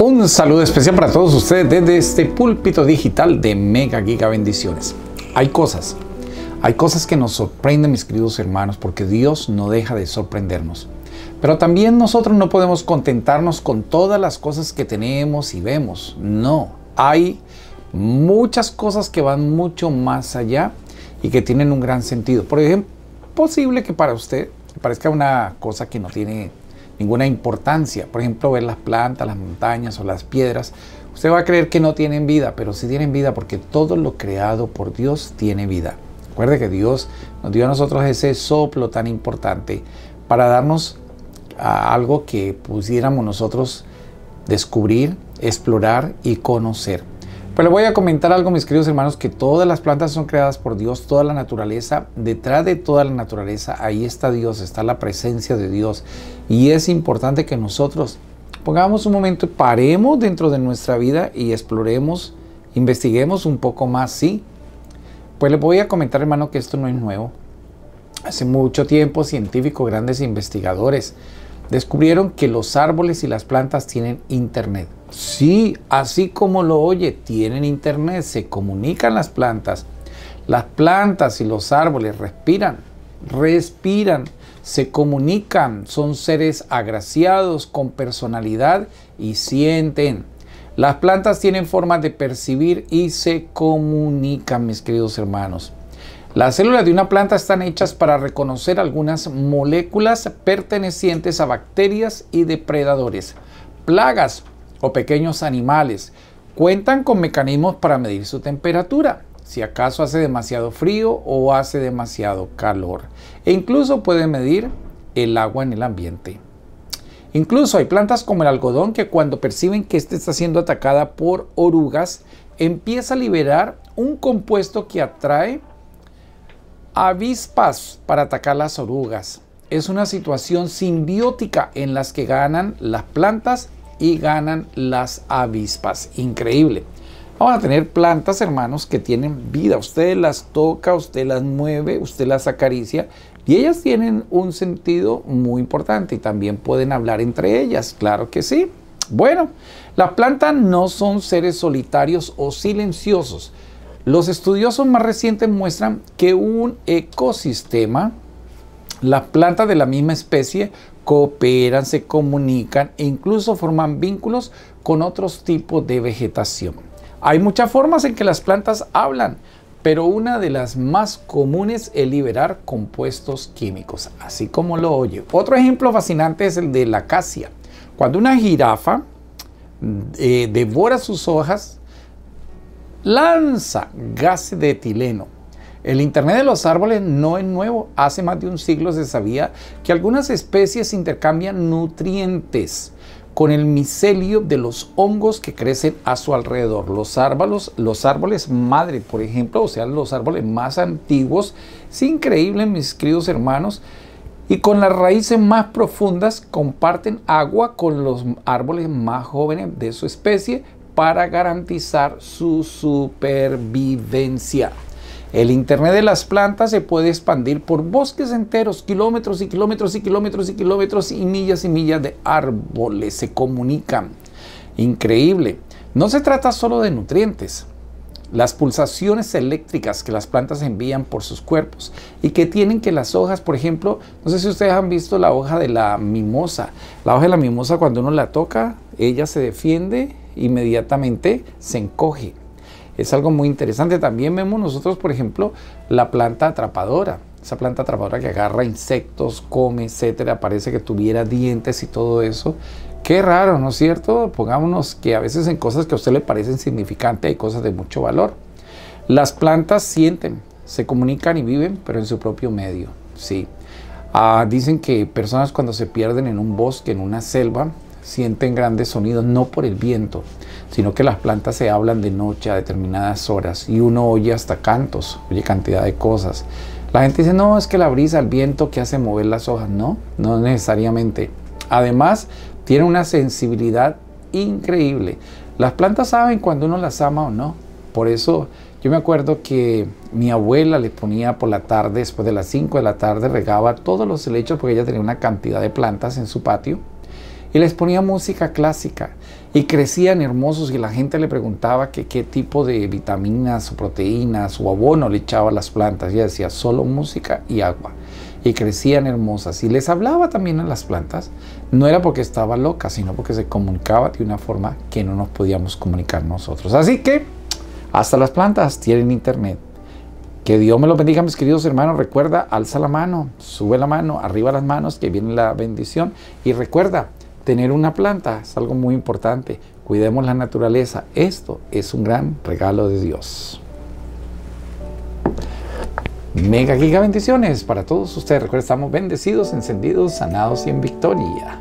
Un saludo especial para todos ustedes desde este púlpito digital de Mega Giga Bendiciones. Hay cosas, hay cosas que nos sorprenden, mis queridos hermanos, porque Dios no deja de sorprendernos. Pero también nosotros no podemos contentarnos con todas las cosas que tenemos y vemos. No, hay muchas cosas que van mucho más allá y que tienen un gran sentido. Por ejemplo, posible que para usted parezca una cosa que no tiene ninguna importancia. Por ejemplo, ver las plantas, las montañas o las piedras. Usted va a creer que no tienen vida, pero sí tienen vida porque todo lo creado por Dios tiene vida. Recuerde que Dios nos dio a nosotros ese soplo tan importante para darnos algo que pudiéramos nosotros descubrir, explorar y conocer. Pero voy a comentar algo, mis queridos hermanos, que todas las plantas son creadas por Dios, toda la naturaleza, detrás de toda la naturaleza, ahí está Dios, está la presencia de Dios. Y es importante que nosotros pongamos un momento, paremos dentro de nuestra vida y exploremos, investiguemos un poco más, ¿sí? Pues le voy a comentar, hermano, que esto no es nuevo. Hace mucho tiempo científicos, grandes investigadores, descubrieron que los árboles y las plantas tienen internet. Sí, así como lo oye, tienen internet, se comunican las plantas. Las plantas y los árboles respiran, respiran, se comunican, son seres agraciados con personalidad y sienten. Las plantas tienen formas de percibir y se comunican, mis queridos hermanos. Las células de una planta están hechas para reconocer algunas moléculas pertenecientes a bacterias y depredadores, plagas o pequeños animales. Cuentan con mecanismos para medir su temperatura, si acaso hace demasiado frío o hace demasiado calor, e incluso pueden medir el agua en el ambiente. Incluso hay plantas como el algodón que cuando perciben que éste está siendo atacada por orugas, empieza a liberar un compuesto que atrae avispas para atacar las orugas. Es una situación simbiótica en las que ganan las plantas y ganan las avispas. Increíble. Vamos a tener plantas, hermanos, que tienen vida. Usted las toca, usted las mueve, usted las acaricia y ellas tienen un sentido muy importante y también pueden hablar entre ellas. Claro que sí. Bueno, las plantas no son seres solitarios o silenciosos los estudiosos más recientes muestran que un ecosistema, las plantas de la misma especie cooperan, se comunican e incluso forman vínculos con otros tipos de vegetación. Hay muchas formas en que las plantas hablan, pero una de las más comunes es liberar compuestos químicos, así como lo oye. Otro ejemplo fascinante es el de la acacia. Cuando una jirafa mm, eh, devora sus hojas, lanza gas de etileno. El Internet de los árboles no es nuevo. Hace más de un siglo se sabía que algunas especies intercambian nutrientes con el micelio de los hongos que crecen a su alrededor. Los árboles, los árboles madre, por ejemplo, o sea, los árboles más antiguos, es increíble, mis queridos hermanos, y con las raíces más profundas comparten agua con los árboles más jóvenes de su especie, para garantizar su supervivencia. El Internet de las plantas se puede expandir por bosques enteros, kilómetros y kilómetros y kilómetros y kilómetros y millas y millas de árboles se comunican. Increíble. No se trata solo de nutrientes. Las pulsaciones eléctricas que las plantas envían por sus cuerpos y que tienen que las hojas, por ejemplo, no sé si ustedes han visto la hoja de la mimosa. La hoja de la mimosa cuando uno la toca, ella se defiende inmediatamente se encoge. Es algo muy interesante. También vemos nosotros, por ejemplo, la planta atrapadora. Esa planta atrapadora que agarra insectos, come, etcétera. Parece que tuviera dientes y todo eso. Qué raro, ¿no es cierto? Pongámonos que a veces en cosas que a usted le parecen significantes hay cosas de mucho valor. Las plantas sienten, se comunican y viven, pero en su propio medio. Sí. Ah, dicen que personas cuando se pierden en un bosque, en una selva, sienten grandes sonidos no por el viento, sino que las plantas se hablan de noche a determinadas horas y uno oye hasta cantos, oye cantidad de cosas. La gente dice, no, es que la brisa, el viento que hace mover las hojas. No, no necesariamente. Además, tiene una sensibilidad increíble. Las plantas saben cuando uno las ama o no. Por eso yo me acuerdo que mi abuela le ponía por la tarde, después de las 5 de la tarde, regaba todos los helechos porque ella tenía una cantidad de plantas en su patio y les ponía música clásica y crecían hermosos y la gente le preguntaba que qué tipo de vitaminas o proteínas o abono le echaba a las plantas. Y ella decía, solo música y agua. Y crecían hermosas. Y les hablaba también a las plantas. No era porque estaba loca, sino porque se comunicaba de una forma que no nos podíamos comunicar nosotros. Así que hasta las plantas tienen internet. Que Dios me lo bendiga, mis queridos hermanos. Recuerda, alza la mano, sube la mano, arriba las manos, que viene la bendición. Y recuerda, tener una planta es algo muy importante. Cuidemos la naturaleza. Esto es un gran regalo de Dios. Mega giga bendiciones para todos ustedes. Recuerden, estamos bendecidos, encendidos, sanados y en victoria.